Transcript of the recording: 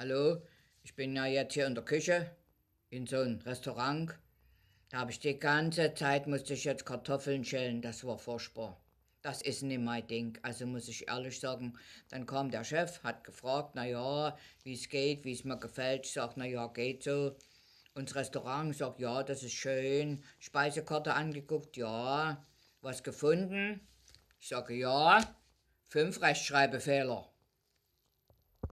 hallo, ich bin ja jetzt hier in der Küche, in so einem Restaurant. Da habe ich die ganze Zeit, musste ich jetzt Kartoffeln schälen, das war furchtbar. Das ist nicht mein Ding, also muss ich ehrlich sagen. Dann kam der Chef, hat gefragt, na ja, wie es geht, wie es mir gefällt. Ich sage, na ja, geht so. Uns Restaurant sagt, ja, das ist schön. Speisekarte angeguckt, ja. Was gefunden? Ich sage, ja. Fünf Rechtschreibefehler.